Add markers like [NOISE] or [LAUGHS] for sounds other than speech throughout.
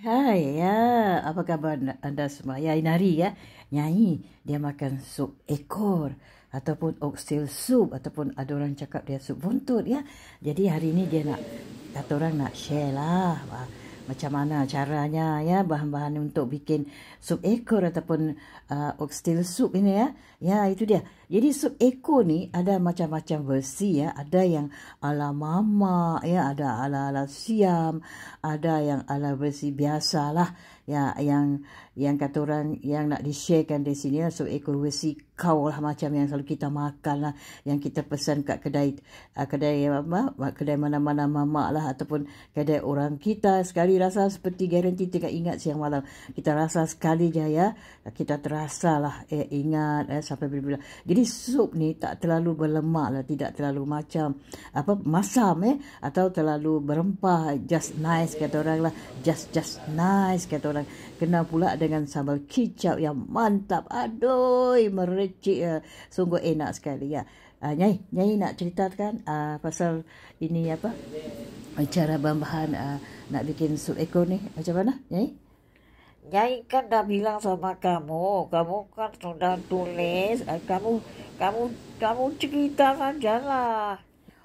Hai, ya. apa khabar anda semua? Ya, Inari ya. nyanyi dia makan sup ekor ataupun oxtail soup ataupun ada orang cakap dia sup buntut ya. Jadi hari ini dia nak kata orang nak share lah macam mana caranya ya bahan-bahan untuk bikin sup ekor ataupun uh, oxtail soup ini ya. Ya itu dia. Jadi sup ekor ni ada macam-macam versi ya. Ada yang ala mama ya, ada ala-ala siam, ada yang ala versi biasalah ya yang yang kata orang yang nak di-sharekan di sini ya sup ekor versi kau lah macam yang selalu kita makan lah yang kita pesan kat kedai uh, kedai apa kedai mana-mana mamak lah ataupun kedai orang kita sekali rasa seperti garanti tidak ingat siang malam kita rasa sekali je ya kita terasa lah eh, ingat eh, sampai bila-bila jadi sup ni tak terlalu berlemak lah tidak terlalu macam apa masam eh atau terlalu berempah just nice kata orang lah just just nice kata orang kena pula dengan sambal kicap yang mantap aduh merica cik uh, sungguh enak sekali ya. Uh, Nyai, Nyai nak ceritakan uh, pasal ini apa? Cara bahan-bahan uh, ah, nak bikin sup ekor ni macam mana Nyai? Nyai kan dah bilang sama kamu, kamu kan sudah tulis, uh, kamu kamu kamu cerita saja lah.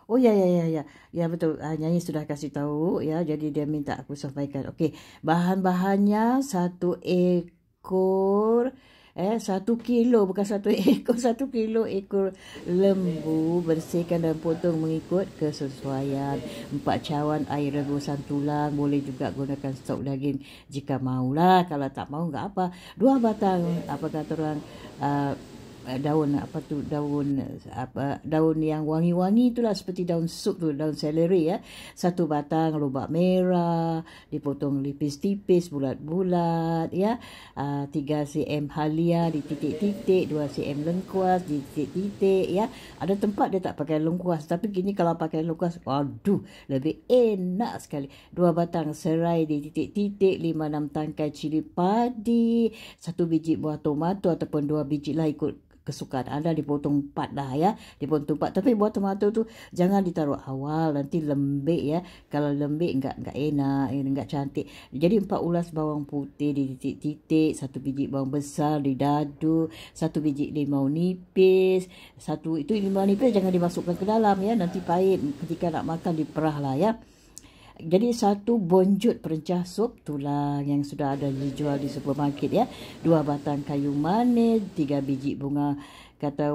Oh ya ya ya ya. Ya betul. Uh, Nyanyi sudah kasih tahu ya. Jadi dia minta aku sampaikan. Okey. Bahan-bahannya satu ekor eh satu kilo bukan satu [LAUGHS] ekor satu kilo ekor lembu bersihkan dan potong mengikut kesesuaian empat cawan air rebusan tulang boleh juga gunakan stok daging jika maulah kalau tak mau enggak apa dua batang apa kata orang uh, Eh, daun apa tu daun apa daun yang wangi-wangi itulah seperti daun sup tu daun celery ya satu batang lobak merah dipotong lipis-tipis bulat-bulat ya uh, cm halia di titik-titik 2 cm lengkuas di titik-titik ya ada tempat dia tak pakai lengkuas tapi gini kalau pakai lengkuas waduh lebih enak sekali dua batang serai di titik-titik lima enam tangkai cili padi satu biji buah tomato ataupun dua biji lah ikut kesukaan anda dipotong empat dah ya dipotong empat tapi buat tomato tu jangan ditaruh awal nanti lembek ya kalau lembek, enggak enggak enak eh, enggak cantik jadi empat ulas bawang putih di titik-titik satu biji bawang besar di dadu satu biji limau nipis satu itu limau nipis jangan dimasukkan ke dalam ya nanti pahit ketika nak makan diperah lah ya jadi satu bonjut perencah sup tulang yang sudah ada dijual di supermarket ya. Dua batang kayu manis, tiga biji bunga kata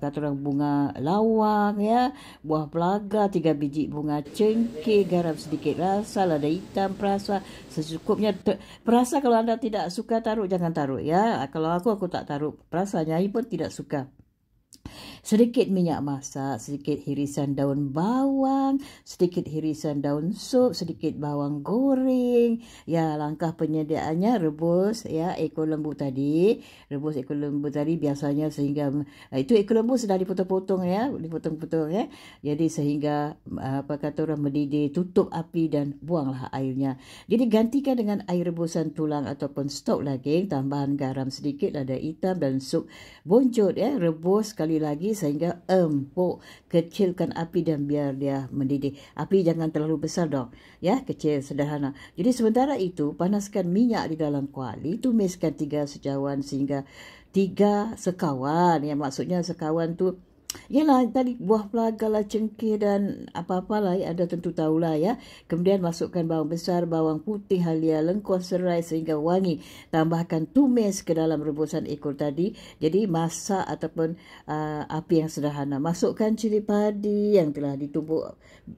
kata orang bunga lawang ya, buah pelaga, tiga biji bunga cengkeh, garam sedikit rasa, lada hitam perasa secukupnya. perasa kalau anda tidak suka taruh jangan taruh ya. Kalau aku aku tak taruh. Perasa nyai pun tidak suka. Sedikit minyak masak, sedikit hirisan daun bawang, sedikit hirisan daun sup, sedikit bawang goreng. Ya, langkah penyediaannya rebus ya ekor lembu tadi. Rebus ekor lembu tadi biasanya sehingga eh, itu ekor lembu sudah dipotong-potong ya, dipotong-potong ya. Jadi sehingga eh, apa kata orang mendidih, tutup api dan buanglah airnya. Jadi gantikan dengan air rebusan tulang ataupun stok daging, tambahan garam sedikit, ada hitam dan sup boncut ya, rebus sekali lagi sehingga empuk. Kecilkan api dan biar dia mendidih. Api jangan terlalu besar dong. Ya, kecil, sederhana. Jadi sementara itu, panaskan minyak di dalam kuali. Tumiskan tiga sejawan sehingga tiga sekawan. yang maksudnya sekawan tu Yalah tadi buah pelaga lah cengkir dan apa-apa lah ya, anda tentu tahulah ya. Kemudian masukkan bawang besar, bawang putih, halia, lengkuas, serai sehingga wangi. Tambahkan tumis ke dalam rebusan ekor tadi. Jadi masak ataupun uh, api yang sederhana. Masukkan cili padi yang telah ditumbuk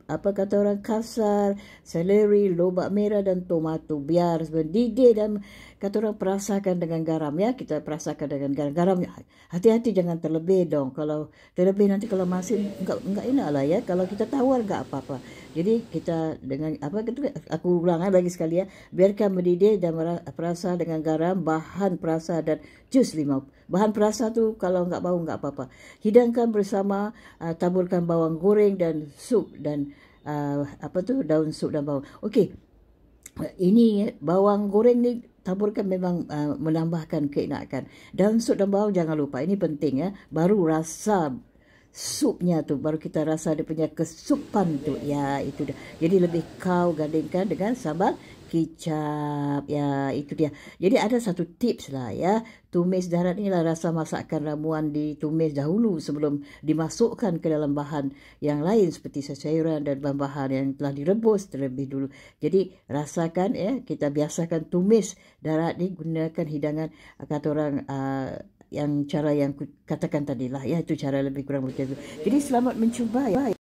apa kata orang kasar, seleri, lobak merah dan tomato. Biar mendidih dan kata orang perasakan dengan garam ya. Kita perasakan dengan garam. Hati-hati jangan terlebih dong kalau terlebih nanti kalau masih enggak enggak enak lah ya kalau kita tawar enggak apa-apa jadi kita dengan apa gitu kan, aku ulangkan lagi eh, sekali ya biarkan mendidih dan perasa dengan garam bahan perasa dan jus limau bahan perasa tu kalau enggak bau enggak apa-apa hidangkan bersama uh, taburkan bawang goreng dan sup dan uh, apa tu daun sup dan bawang okey ini bawang goreng ni taburkan memang uh, menambahkan keenakan. Daun sup dan bawang jangan lupa. Ini penting ya. Baru rasa supnya tu baru kita rasa dia punya kesupan tu ya itu dia jadi lebih kau gandingkan dengan sambal kicap ya itu dia jadi ada satu tips lah ya tumis darat inilah rasa masakan ramuan ditumis dahulu sebelum dimasukkan ke dalam bahan yang lain seperti sayuran dan bahan-bahan yang telah direbus terlebih dulu jadi rasakan ya kita biasakan tumis darat ni gunakan hidangan kata orang uh, yang cara yang katakan tadi lah ya itu cara lebih kurang macam tu jadi selamat mencuba ya